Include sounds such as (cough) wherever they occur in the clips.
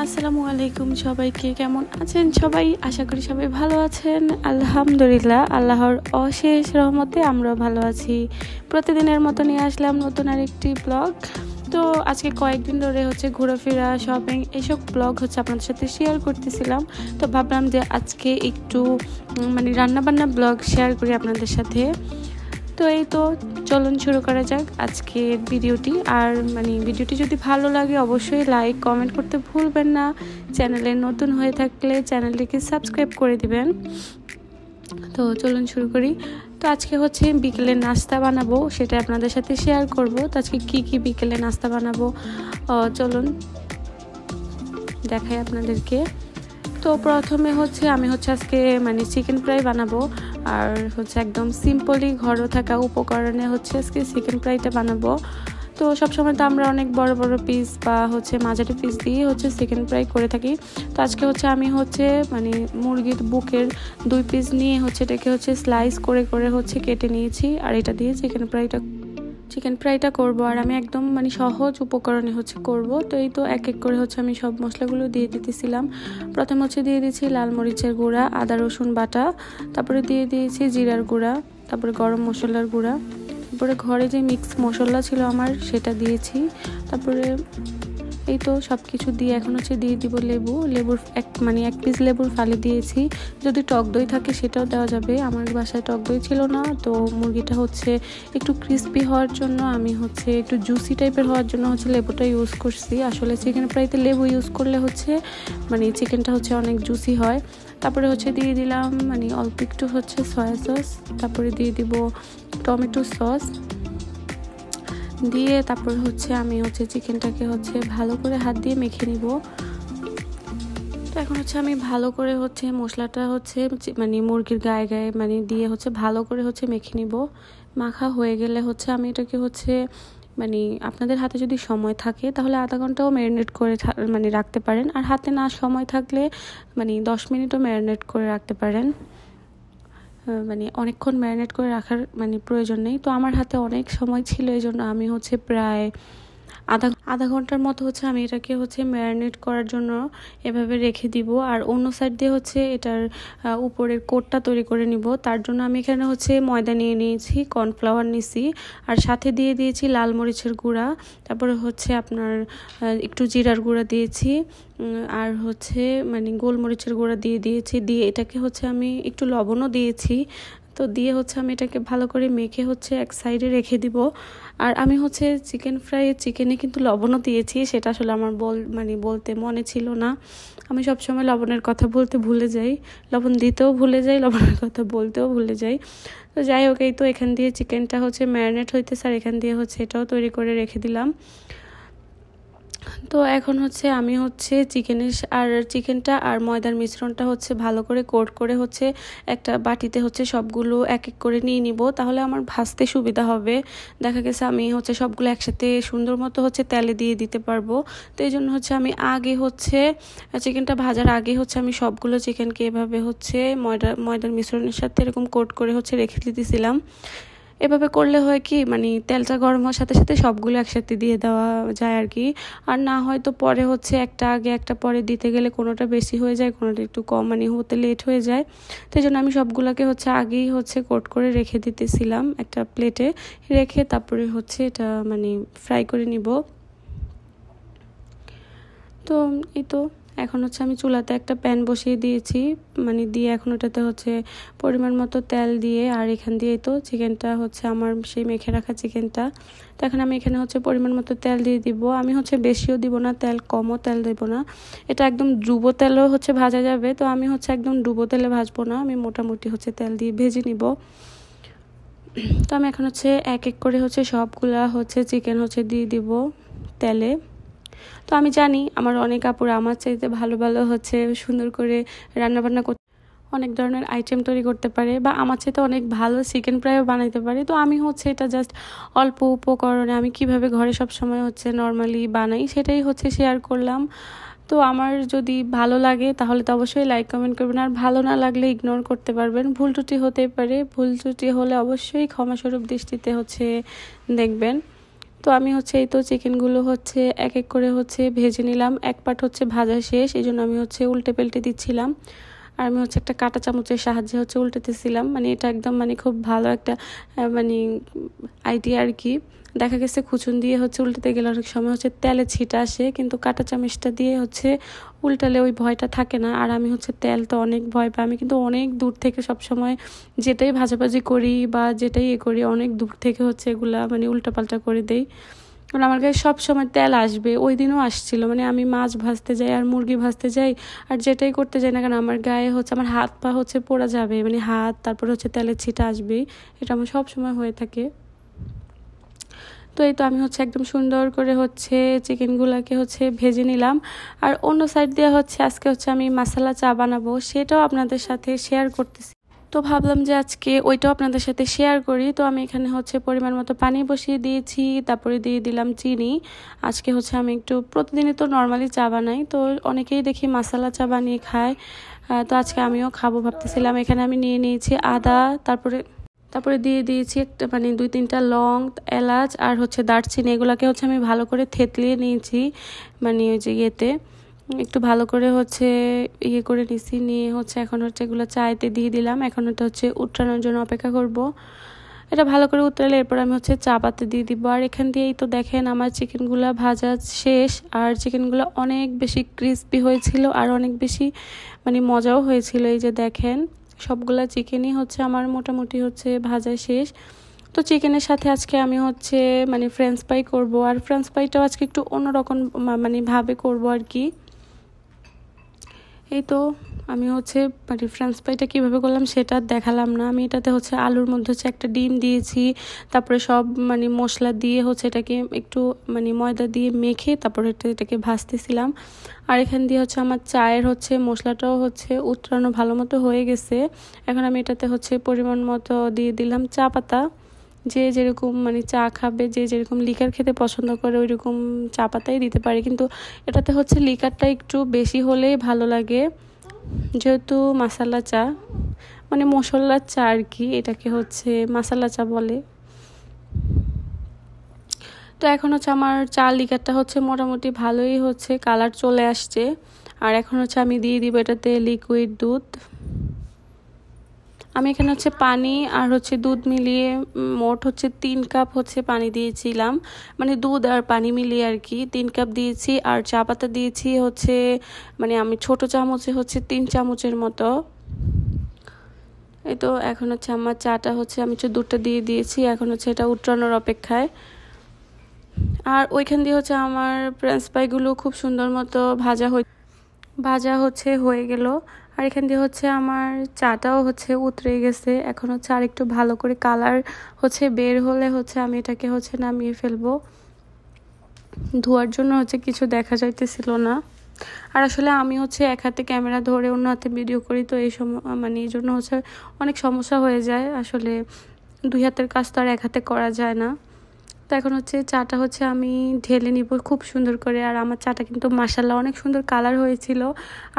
আসসালামু আলাইকুম সবাইকে কেমন আছেন সবাই আশা করি সবাই ভালো আছেন আলহামদুলিল্লাহ আল্লাহর অশেষ রহমতে আমরা ভালো আছি প্রতিদিনের মতো নিয়ে আসলাম নতুন আরেকটি ব্লগ তো আজকে কয়েকদিন ধরে হচ্ছে ঘোরাফেরা শপিং এসব ব্লগ হচ্ছে আপনাদের সাথে শেয়ার করতেছিলাম তো ভাবলাম যে আজকে একটু মানে রান্নাবান্না ব্লগ শেয়ার করি আপনাদের সাথে তো এই তো চলুন শুরু করা যাক আজকের ভিডিওটি আর মানে ভিডিওটি যদি ভালো লাগে অবশ্যই লাইক কমেন্ট করতে ভুলবেন না চ্যানেলে নতুন হয়ে থাকলে চ্যানেলটিকে সাবস্ক্রাইব করে দিবেন তো চলুন শুরু করি তো আজকে হচ্ছে বিকেলে নাস্তা বানাবো সেটা আপনাদের সাথে শেয়ার করব তো আজকে কি কি বিকেলে নাস্তা বানাবো চলুন দেখাই আপনাদেরকে তো প্রথমে হচ্ছে আমি হচ্ছে আজকে মানে চিকেন ফ্রাই বানাবো আর হচ্ছে একদম সিম্পলি ঘরে থাকা উপকরণে হচ্ছে আজকে চিকেন ফ্রাইটা বানাবো তো সবসময় তো আমরা অনেক বড় বড় পিস বা হচ্ছে মাঝারি পিস দিয়ে হচ্ছে চিকেন ফ্রাই করে থাকি তো আজকে হচ্ছে আমি হচ্ছে মানে মুরগির বুকের দুই পিস নিয়ে হচ্ছে এটাকে হচ্ছে স্লাইস করে করে হচ্ছে কেটে নিয়েছি আর এটা দিয়ে চিকেন ফ্রাইটা চিকেন ফ্রাইটা করব আর আমি একদম মানে সহজ উপকরণে হচ্ছে করব তো এই তো এক এক করে হচ্ছে আমি সব মশলাগুলো দিয়ে দিতেছিলাম প্রথম হচ্ছে দিয়ে দিয়েছি লাল মরিচের গুঁড়া আদা রসুন বাটা তারপরে দিয়ে দিয়েছি জিরার গুঁড়া তারপরে গরম মশলার গুঁড়া তারপরে ঘরে যে মিক্স মশলা ছিল আমার সেটা দিয়েছি তারপরে এই তো সব কিছু দিয়ে এখন হচ্ছে দিয়ে দিব লেবু লেবুর এক মানে এক পিস লেবুর ফালি দিয়েছি যদি টক দই থাকে সেটাও দেওয়া যাবে আমার বাসায় টক দই ছিল না তো মুরগিটা হচ্ছে একটু ক্রিস্পি হওয়ার জন্য আমি হচ্ছে একটু জুসি টাইপের হওয়ার জন্য হচ্ছে লেবুটা ইউজ করছি আসলে চিকেন ফ্রাইতে লেবু ইউজ করলে হচ্ছে মানে চিকেনটা হচ্ছে অনেক জুসি হয় তারপরে হচ্ছে দিয়ে দিলাম মানে অল্প একটু হচ্ছে সয়া সস তারপরে দিয়ে দিব টমেটো সস দিয়ে তারপর হচ্ছে আমি হচ্ছে চিকেনটাকে হচ্ছে ভালো করে হাত দিয়ে মেখে নিব তো এখন হচ্ছে আমি ভালো করে হচ্ছে মশলাটা হচ্ছে মানে মুরগির গায়ে গায়ে মানে দিয়ে হচ্ছে ভালো করে হচ্ছে মেখে নিব মাখা হয়ে গেলে হচ্ছে আমি এটাকে হচ্ছে মানে আপনাদের হাতে যদি সময় থাকে তাহলে আধা ঘন্টাও ম্যারিনেট করে মানে রাখতে পারেন আর হাতে না সময় থাকলে মানে দশ মিনিটও ম্যারিনেট করে রাখতে পারেন মানে অনেকক্ষণ ম্যারিনেট করে রাখার মানে প্রয়োজন নেই তো আমার হাতে অনেক সময় ছিল এই জন্য আমি হচ্ছে প্রায় আধা আধা ঘন্টার মতো হচ্ছে আমি এটাকে হচ্ছে ম্যারিনেট করার জন্য এভাবে রেখে দিব আর অন্য সাইড দিয়ে হচ্ছে এটার উপরের কোটটা তৈরি করে নিব তার জন্য আমি এখানে হচ্ছে ময়দা নিয়ে নিয়েছি কর্নফ্লাওয়ার নিছি আর সাথে দিয়ে দিয়েছি লাল মরিচের গুঁড়া তারপরে হচ্ছে আপনার একটু জিরার গুঁড়া দিয়েছি আর হচ্ছে মানে গোলমরিচের গুঁড়া দিয়ে দিয়েছি দিয়ে এটাকে হচ্ছে আমি একটু লবণও দিয়েছি তো দিয়ে হচ্ছে আমি এটাকে ভালো করে মেখে হচ্ছে এক সাইডে রেখে দিব আর আমি হচ্ছে চিকেন ফ্রাই চিকেনে কিন্তু লবণও দিয়েছি সেটা আসলে আমার বল মানে বলতে মনে ছিল না আমি সবসময় লবণের কথা বলতে ভুলে যাই লবণ দিতেও ভুলে যাই লবণের কথা বলতেও ভুলে যাই তো যাই হোক এই তো এখান দিয়ে চিকেনটা হচ্ছে ম্যারিনেট হইতে স্যার এখান দিয়ে হচ্ছে এটাও তৈরি করে রেখে দিলাম তো এখন হচ্ছে আমি হচ্ছে চিকেনের আর চিকেনটা আর ময়দার মিশ্রণটা হচ্ছে ভালো করে কোট করে হচ্ছে একটা বাটিতে হচ্ছে সবগুলো এক এক করে নিয়ে নিব তাহলে আমার ভাজতে সুবিধা হবে দেখা গেছে আমি হচ্ছে সবগুলো একসাথে সুন্দর মতো হচ্ছে তেলে দিয়ে দিতে পারবো তো এই জন্য হচ্ছে আমি আগে হচ্ছে চিকেনটা ভাজার আগে হচ্ছে আমি সবগুলো চিকেনকে এভাবে হচ্ছে ময়দা ময়দার মিশ্রণের সাথে এরকম কোট করে হচ্ছে রেখে দিতেছিলাম এভাবে করলে হয় কি মানে তেলটা গরম হওয়ার সাথে সাথে সবগুলো একসাথে দিয়ে দেওয়া যায় আর কি আর না হয়তো পরে হচ্ছে একটা আগে একটা পরে দিতে গেলে কোনোটা বেশি হয়ে যায় কোনোটা একটু কম মানে হতে লেট হয়ে যায় সেই জন্য আমি সবগুলোকে হচ্ছে আগেই হচ্ছে কোট করে রেখে দিতেছিলাম একটা প্লেটে রেখে তারপরে হচ্ছে এটা মানে ফ্রাই করে নিব তো এই তো এখন হচ্ছে আমি চুলাতে একটা প্যান বসিয়ে দিয়েছি মানে দিয়ে এখন ওটাতে হচ্ছে পরিমাণ মতো তেল দিয়ে আর এখান দিয়েই তো চিকেনটা হচ্ছে আমার সেই মেখে রাখা চিকেনটা তো এখন আমি এখানে হচ্ছে পরিমাণ মতো তেল দিয়ে দিব আমি হচ্ছে বেশিও দিব না তেল কমও তেল দেব না এটা একদম ডুবো তেলও হচ্ছে ভাজা যাবে তো আমি হচ্ছে একদম ডুবো তেলে ভাজবো না আমি মোটামুটি হচ্ছে তেল দিয়ে ভেজে নিব তো আমি এখন হচ্ছে এক এক করে হচ্ছে সবগুলা হচ্ছে চিকেন হচ্ছে দিয়ে দিব তেলে তো আমি জানি আমার অনেক আপুরা আমার চাইতে ভালো ভালো হচ্ছে সুন্দর করে রান্নাবান্না করতে অনেক ধরনের আইটেম তৈরি করতে পারে বা আমার চাইতে অনেক ভালো চিকেন ফ্রাইও বানাইতে পারে তো আমি হচ্ছে এটা জাস্ট অল্প উপকরণে আমি কিভাবে ঘরে সব সময় হচ্ছে নর্মালি বানাই সেটাই হচ্ছে শেয়ার করলাম তো আমার যদি ভালো লাগে তাহলে তো অবশ্যই লাইক কমেন্ট করবেন আর ভালো না লাগলে ইগনোর করতে পারবেন ভুল ত্রুটি হতেই পারে ভুল ত্রুটি হলে অবশ্যই ক্ষমাস্বরূপ দৃষ্টিতে হচ্ছে দেখবেন তো আমি হচ্ছে এই তো চিকেনগুলো হচ্ছে এক এক করে হচ্ছে ভেজে নিলাম এক পাট হচ্ছে ভাজা শেষ এই জন্য আমি হচ্ছে উল্টে পেল্টে দিচ্ছিলাম আর আমি হচ্ছে একটা কাটা চামচের সাহায্যে হচ্ছে উল্টেতেছিলাম মানে এটা একদম মানে খুব ভালো একটা মানে আইডিয়া আর কি দেখা গেছে খুচুন দিয়ে হচ্ছে উল্টেতে গেলে অনেক সময় হচ্ছে তেলে ছিটা আসে কিন্তু কাটা চামচটা দিয়ে হচ্ছে উল্টালে ওই ভয়টা থাকে না আর আমি হচ্ছে তেল তো অনেক ভয় পাই আমি কিন্তু অনেক দূর থেকে সবসময় যেটাই ভাজাভাজি করি বা যেটাই এ করি অনেক দূর থেকে হচ্ছে এগুলা মানে উল্টাপাল্টা করে দেয় কারণ মানে আমার কাছে সবসময় তেল আসবে ওই দিনও আসছিল মানে আমি মাছ ভাজতে যাই আর মুরগি ভাজতে যাই আর যেটাই করতে যাই না কেন আমার গায়ে হচ্ছে আমার হাত পা হচ্ছে পোড়া যাবে মানে হাত তারপর হচ্ছে তেলের ছিটা আসবে এটা আমার সবসময় হয়ে থাকে তো এই তো আমি হচ্ছে একদম সুন্দর করে হচ্ছে চিকেনগুলোকে হচ্ছে ভেজে নিলাম আর অন্য সাইড দিয়ে হচ্ছে আজকে হচ্ছে আমি মশলা চা বানাবো সেটাও আপনাদের সাথে শেয়ার করতেছি তো ভাবলাম যে আজকে ওইটাও আপনাদের সাথে শেয়ার করি তো আমি এখানে হচ্ছে পরিমাণ মতো পানি বসিয়ে দিয়েছি তারপরে দিয়ে দিলাম চিনি আজকে হচ্ছে আমি একটু প্রতিদিনই তো নর্মালি চা বানাই তো অনেকেই দেখি মশলা চা বানিয়ে খায় তো আজকে আমিও খাবো ভাবতেছিলাম এখানে আমি নিয়ে নিয়েছি আদা তারপরে তারপরে দিয়ে দিয়েছি একটা মানে দুই তিনটা লং এলাচ আর হচ্ছে দারচিনি এগুলোকে হচ্ছে আমি ভালো করে থেতলিয়ে নিয়েছি মানে ওই যে ইয়েতে একটু ভালো করে হচ্ছে ইয়ে করে নিছি নিয়ে হচ্ছে এখন হচ্ছে এগুলো চাইতে দিয়ে দিলাম এখন এটা হচ্ছে উত্তরানোর জন্য অপেক্ষা করব। এটা ভালো করে উতরালে এরপর আমি হচ্ছে চা পাতে দিয়ে দিব আর এখান দিয়েই তো দেখেন আমার চিকেনগুলো ভাজা শেষ আর চিকেনগুলো অনেক বেশি ক্রিস্পি হয়েছিল আর অনেক বেশি মানে মজাও হয়েছিল এই যে দেখেন সবগুলা চিকেনই হচ্ছে আমার মোটামুটি হচ্ছে ভাজা শেষ তো চিকেনের সাথে আজকে আমি হচ্ছে মানে ফ্রেঞ্চ ফ্রাই করব আর ফ্রেঞ্চ ফ্রাইটাও আজকে একটু অন্যরকম মানে ভাবে করব আর কি এই তো আমি হচ্ছে মানে ফ্রেঞ্চ পাইটা কীভাবে করলাম সেটা দেখালাম না আমি এটাতে হচ্ছে আলুর মধ্যে হচ্ছে একটা ডিম দিয়েছি তারপরে সব মানে মশলা দিয়ে হচ্ছে এটাকে একটু মানে ময়দা দিয়ে মেখে তারপরে এটাকে ভাজতেছিলাম আর এখান দিয়ে হচ্ছে আমার চায়ের হচ্ছে মশলাটাও হচ্ছে উত্তরানো ভালো মতো হয়ে গেছে এখন আমি এটাতে হচ্ছে পরিমাণ মতো দিয়ে দিলাম চা পাতা যে যেরকম মানে চা খাবে যে যেরকম লিকার খেতে পছন্দ করে ওই রকম চা পাতাই দিতে পারে কিন্তু এটাতে হচ্ছে লিকারটা একটু বেশি হলেই ভালো লাগে যেহেতু মাসালা চা মানে মশলার চা আর কি এটাকে হচ্ছে মাসালা চা বলে তো এখন হচ্ছে আমার চা লিকারটা হচ্ছে মোটামুটি ভালোই হচ্ছে কালার চলে আসছে আর এখন হচ্ছে আমি দিয়ে দিব এটাতে লিকুইড দুধ আমি এখানে হচ্ছে পানি আর হচ্ছে দুধ মিলিয়ে মোট হচ্ছে তিন কাপ হচ্ছে পানি দিয়েছিলাম মানে দুধ আর পানি মিলিয়ে আর কি তিন কাপ দিয়েছি আর চা পাতা দিয়েছি হচ্ছে মানে আমি ছোট চামচে হচ্ছে তিন চামচের মতো এই তো এখন হচ্ছে আমার চাটা হচ্ছে আমি হচ্ছে দুধটা দিয়ে দিয়েছি এখন হচ্ছে এটা উঠানোর অপেক্ষায় আর ওইখান দিয়ে হচ্ছে আমার প্রেন্স পাইগুলো খুব সুন্দর মতো ভাজা হয়ে ভাজা হচ্ছে হয়ে গেল আর এখান দিয়ে হচ্ছে আমার চাটাও হচ্ছে উতরে গেছে এখন হচ্ছে আর একটু ভালো করে কালার হচ্ছে বের হলে হচ্ছে আমি এটাকে হচ্ছে নামিয়ে ফেলবো ধোয়ার জন্য হচ্ছে কিছু দেখা যাইতেছিল না আর আসলে আমি হচ্ছে এক হাতে ক্যামেরা ধরে অন্য হাতে ভিডিও করি তো এই সম মানে এই জন্য হচ্ছে অনেক সমস্যা হয়ে যায় আসলে দুই হাতের কাজ তো আর এক হাতে করা যায় না তো এখন হচ্ছে চাটা হচ্ছে আমি ঢেলে নিব খুব সুন্দর করে আর আমার চাটা কিন্তু মাসাল্লাহ অনেক সুন্দর কালার হয়েছিল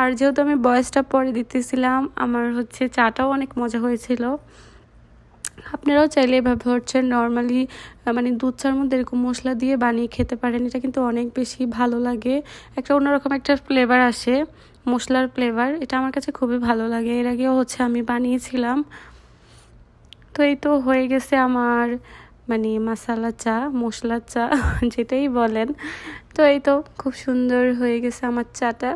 আর যেহেতু আমি বয়সটা পরে দিতেছিলাম আমার হচ্ছে চাটাও অনেক মজা হয়েছিল আপনারাও চাইলে এভাবে হচ্ছে নর্মালি মানে দুধ চার মধ্যে এরকম মশলা দিয়ে বানিয়ে খেতে পারেন এটা কিন্তু অনেক বেশি ভালো লাগে একটা অন্যরকম একটা ফ্লেভার আসে মশলার ফ্লেভার এটা আমার কাছে খুবই ভালো লাগে এর আগেও হচ্ছে আমি বানিয়েছিলাম তো এই তো হয়ে গেছে আমার মানে মশলা চা মশলা চা (laughs) যেটাই বলেন তো এই তো খুব সুন্দর হয়ে গেছে আমার চাটা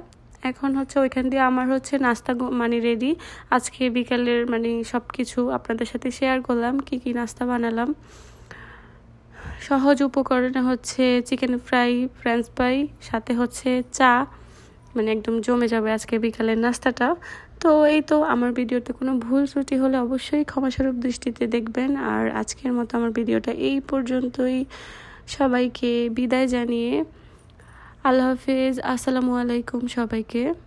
এখন হচ্ছে ওইখান দিয়ে আমার হচ্ছে নাস্তা মানে রেডি আজকে বিকালের মানে সব কিছু আপনাদের সাথে শেয়ার করলাম কি কি নাস্তা বানালাম সহজ উপকরণে হচ্ছে চিকেন ফ্রাই ফ্রেঞ্চ ফ্রাই সাথে হচ্ছে চা মানে একদম জমে যাবে আজকে বিকালের নাস্তাটা তো এই তো আমার ভিডিওতে কোনো ভুল ত্রুটি হলে অবশ্যই ক্ষমাস্বরূপ দৃষ্টিতে দেখবেন আর আজকের মতো আমার ভিডিওটা এই পর্যন্তই সবাইকে বিদায় জানিয়ে আল্লাহ হাফিজ আসসালামু আলাইকুম সবাইকে